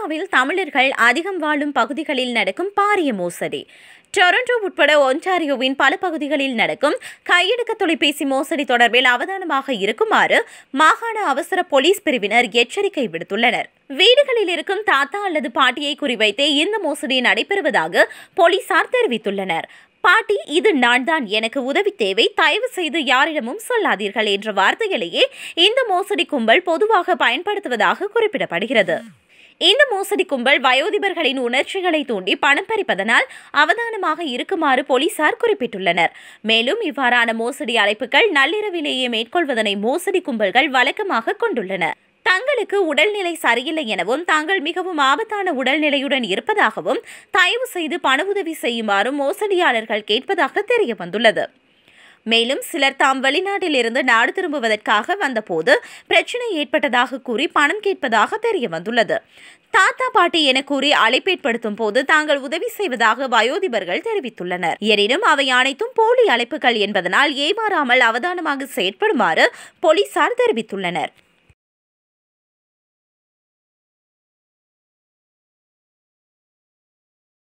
கனடாவில் தமிழர்கள் அதிகம் வாழும் பகுதிகளில் நடக்கும் பாரிய மோசடி டொரண்டோ உட்பட ஒன்டாரியோவின் பல பகுதிகளில் நடக்கும் கையெடுக்க தொலைபேசி மோசடி தொடர்பில் அவதானமாக இருக்குமாறு மாகாண அவசர போலீஸ் பிரிவினர் எச்சரிக்கை விடுத்துள்ளனர் வீடுகளில் இருக்கும் தாத்தா அல்லது பாட்டியை குறிவைத்தே இந்த மோசடி நடைபெறுவதாக போலீசார் தெரிவித்துள்ளனர் பாட்டி இது நான் தான் எனக்கு உதவி தேவை தயவு செய்து யாரிடமும் சொல்லாதீர்கள் என்ற வார்த்தையிலேயே இந்த மோசடி கும்பல் பொதுவாக பயன்படுத்துவதாக குறிப்பிடப்படுகிறது இந்த மோசடி கும்பல் வயோதிபர்களின் உணர்ச்சிகளை தூண்டி பணம் பறிப்பதனால் அவதானமாக இருக்குமாறு போலீசார் குறிப்பிட்டுள்ளனர் மேலும் இவ்வாறான மோசடி அழைப்புகள் நள்ளிரவிலேயே மேற்கொள்வதனை மோசடி கும்பல்கள் வழக்கமாக கொண்டுள்ளன தங்களுக்கு உடல்நிலை சரியில்லை எனவும் தாங்கள் மிகவும் ஆபத்தான உடல்நிலையுடன் இருப்பதாகவும் தயவு செய்து பண உதவி செய்யுமாறும் மோசடியாளர்கள் கேட்பதாக தெரிய வந்துள்ளது மேலும் சிலர் தாம் வெளிநாட்டில் இருந்து நாடு திரும்புவதற்காக வந்தபோது பிரச்சனை ஏற்பட்டதாக கூறி பணம் கேட்பதாக தெரிய வந்துள்ளது தாத்தா பாட்டி என கூறி அழைப்பேற்படுத்தும் போது தாங்கள் உதவி செய்வதாக வயோதிபர்கள் தெரிவித்துள்ளனர் எனினும் அவை அனைத்தும் போலி அழைப்புகள் என்பதனால் ஏமாறாமல் அவதானமாக செயற்படுமாறு போலீசார் தெரிவித்துள்ளனர்